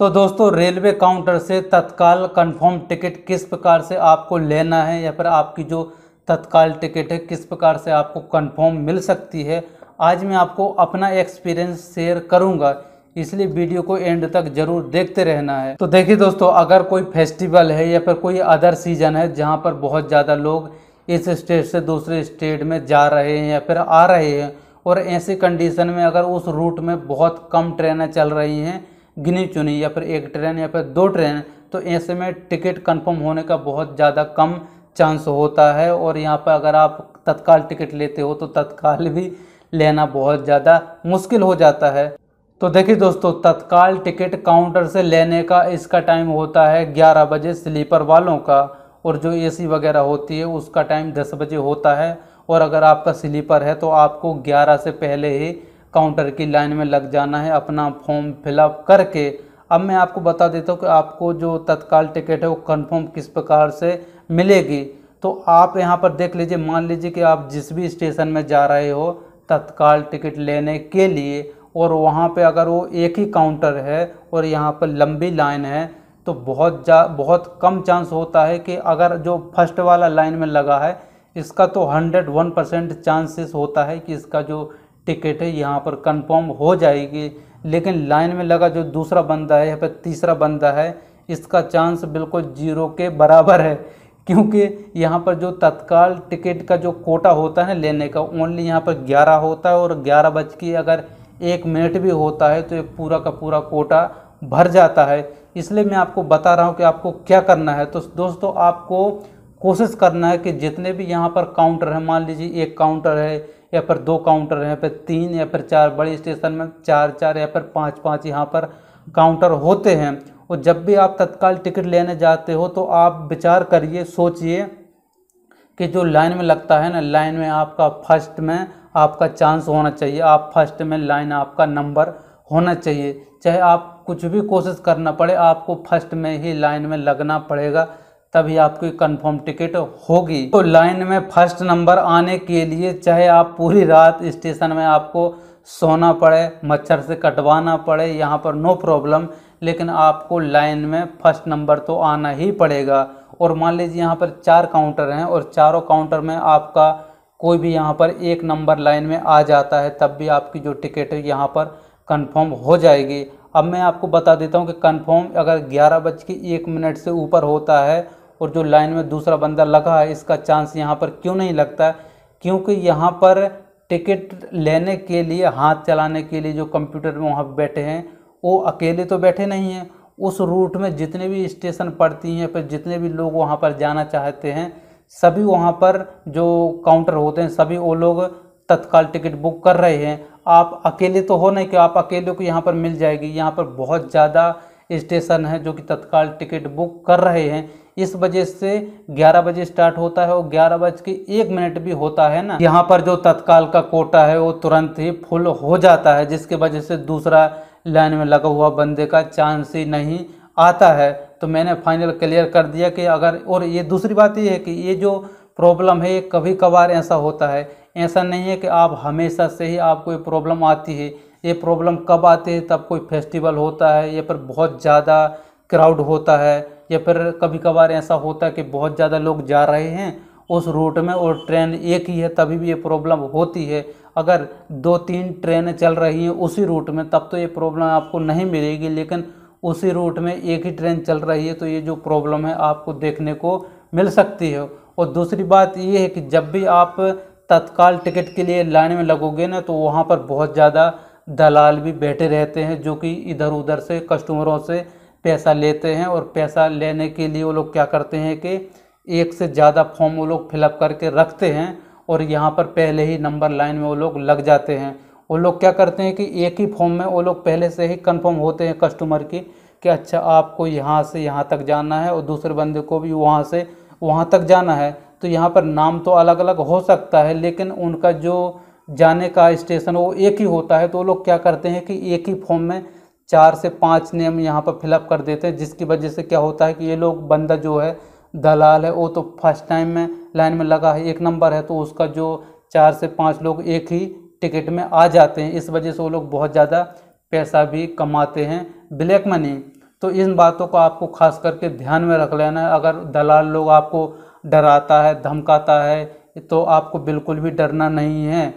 तो दोस्तों railway counter से तत्काल कंफर्म टिकट किस प्रकार से आपको लेना है या फिर आपकी जो तत्काल टिकट है किस प्रकार से आपको कंफर्म मिल सकती है आज मैं आपको अपना एक्सपीरियंस शेयर करूंगा इसलिए वीडियो को एंड तक जरूर देखते रहना है तो देखिए दोस्तों अगर कोई फेस्टिवल है या फिर कोई अदर सीजन है जहाँ पर बहुत ज़्यादा लोग इस स्टेट से दूसरे स्टेट में जा रहे हैं या फिर आ रहे हैं और ऐसी कंडीशन में अगर उस रूट में बहुत कम ट्रेनें चल रही हैं गिनी चुनी या फिर एक ट्रेन या फिर दो ट्रेन तो ऐसे में टिकट कंफर्म होने का बहुत ज़्यादा कम चांस होता है और यहाँ पर अगर आप तत्काल टिकट लेते हो तो तत्काल भी लेना बहुत ज़्यादा मुश्किल हो जाता है तो देखिए दोस्तों तत्काल टिकट काउंटर से लेने का इसका टाइम होता है 11 बजे स्लीपर वालों का और जो एसी वगैरह होती है उसका टाइम 10 बजे होता है और अगर आपका स्लीपर है तो आपको 11 से पहले ही काउंटर की लाइन में लग जाना है अपना फॉर्म फिलअप करके अब मैं आपको बता देता हूँ कि आपको जो तत्काल टिकट है वो कंफर्म किस प्रकार से मिलेगी तो आप यहाँ पर देख लीजिए मान लीजिए कि आप जिस भी स्टेशन में जा रहे हो तत्काल टिकट लेने के लिए और वहाँ पे अगर वो एक ही काउंटर है और यहाँ पर लंबी लाइन है तो बहुत जा बहुत कम चांस होता है कि अगर जो फर्स्ट वाला लाइन में लगा है इसका तो हंड्रेड वन परसेंट चांसेस होता है कि इसका जो टिकट है यहाँ पर कंफर्म हो जाएगी लेकिन लाइन में लगा जो दूसरा बंदा है या फिर तीसरा बंदा है इसका चांस बिल्कुल जीरो के बराबर है क्योंकि यहाँ पर जो तत्काल टिकट का जो कोटा होता है लेने का ओनली यहाँ पर ग्यारह होता है और ग्यारह बज के अगर एक मिनट भी होता है तो ये पूरा का पूरा कोटा भर जाता है इसलिए मैं आपको बता रहा हूँ कि आपको क्या करना है तो दोस्तों आपको कोशिश करना है कि जितने भी यहाँ पर काउंटर हैं मान लीजिए एक काउंटर है या फिर दो काउंटर हैं फिर तीन या फिर चार बड़े स्टेशन में चार चार या फिर पाँच पाँच यहाँ पर काउंटर होते हैं और जब भी आप तत्काल टिकट लेने जाते हो तो आप विचार करिए सोचिए कि जो लाइन में लगता है ना लाइन में आपका फर्स्ट में आपका चांस होना चाहिए आप फर्स्ट में लाइन आपका नंबर होना चाहिए चाहे आप कुछ भी कोशिश करना पड़े आपको फर्स्ट में ही लाइन में लगना पड़ेगा तभी आपकी कंफर्म टिकट होगी तो लाइन में फर्स्ट नंबर आने के लिए चाहे आप पूरी रात स्टेशन में आपको सोना पड़े मच्छर से कटवाना पड़े यहाँ पर नो प्रॉब्लम लेकिन आपको लाइन में फर्स्ट नंबर तो आना ही पड़ेगा और मान लीजिए यहाँ पर चार काउंटर हैं और चारों काउंटर में आपका कोई भी यहाँ पर एक नंबर लाइन में आ जाता है तब भी आपकी जो टिकट है यहाँ पर कंफर्म हो जाएगी अब मैं आपको बता देता हूँ कि कंफर्म अगर ग्यारह बज के एक मिनट से ऊपर होता है और जो लाइन में दूसरा बंदा लगा है इसका चांस यहाँ पर क्यों नहीं लगता क्योंकि यहाँ पर टिकट लेने के लिए हाथ चलाने के लिए जो कंप्यूटर में वहाँ बैठे हैं वो अकेले तो बैठे नहीं हैं उस रूट में जितने भी स्टेशन पड़ती हैं फिर जितने भी लोग वहाँ पर जाना चाहते हैं सभी वहाँ पर जो काउंटर होते हैं सभी वो लोग तत्काल टिकट बुक कर रहे हैं आप अकेले तो हो नहीं कि आप अकेले को यहाँ पर मिल जाएगी यहाँ पर बहुत ज़्यादा स्टेशन है जो कि तत्काल टिकट बुक कर रहे हैं इस वजह से 11 बजे स्टार्ट होता है और ग्यारह बज के एक मिनट भी होता है ना यहाँ पर जो तत्काल का कोटा है वो तुरंत ही फुल हो जाता है जिसके वजह से दूसरा लाइन में लगा हुआ बंदे का चांस ही नहीं आता है तो मैंने फाइनल क्लियर कर दिया कि अगर और ये दूसरी बात ये है कि ये जो प्रॉब्लम है ये कभी कभार ऐसा होता है ऐसा नहीं है कि आप हमेशा से ही आपको ये प्रॉब्लम आती है ये प्रॉब्लम कब आती है तब कोई फेस्टिवल होता है ये पर बहुत ज़्यादा क्राउड होता है या फिर कभी कभार ऐसा होता है कि बहुत ज़्यादा लोग जा रहे हैं उस रूट में और ट्रेन एक ही है तभी भी ये प्रॉब्लम होती है अगर दो तीन ट्रेनें चल रही हैं उसी रूट में तब तो ये प्रॉब्लम आपको नहीं मिलेगी लेकिन उसी रूट में एक ही ट्रेन चल रही है तो ये जो प्रॉब्लम है आपको देखने को मिल सकती है और दूसरी बात ये है कि जब भी आप तत्काल टिकट के लिए लाइन में लगोगे ना तो वहाँ पर बहुत ज़्यादा दलाल भी बैठे रहते हैं जो कि इधर उधर से कस्टमरों से पैसा लेते हैं और पैसा लेने के लिए वो लोग क्या करते हैं कि एक से ज़्यादा फॉर्म वो लोग फिलअप करके रखते हैं और यहाँ पर पहले ही नंबर लाइन में वो लोग लग जाते हैं वो लोग क्या करते हैं कि एक ही फॉर्म में वो लोग पहले से ही कंफर्म होते हैं कस्टमर की कि अच्छा आपको यहाँ से यहाँ तक जाना है और दूसरे बंदे को भी वहाँ से वहाँ तक जाना है तो यहाँ पर नाम तो अलग अलग हो सकता है लेकिन उनका जो जाने का स्टेशन वो एक ही होता है तो वो लोग क्या करते हैं कि एक ही फॉर्म में चार से पाँच नेम यहाँ पर फिलअप कर देते हैं जिसकी वजह से क्या होता है कि ये लोग बंदा जो है दलाल है वो तो फर्स्ट टाइम में लाइन में लगा है एक नंबर है तो उसका जो चार से पाँच लोग एक ही टिकट में आ जाते हैं इस वजह से वो लोग बहुत ज़्यादा पैसा भी कमाते हैं ब्लैक मनी तो इन बातों को आपको खास करके ध्यान में रख लेना है अगर दलाल लोग आपको डराता है धमकाता है तो आपको बिल्कुल भी डरना नहीं है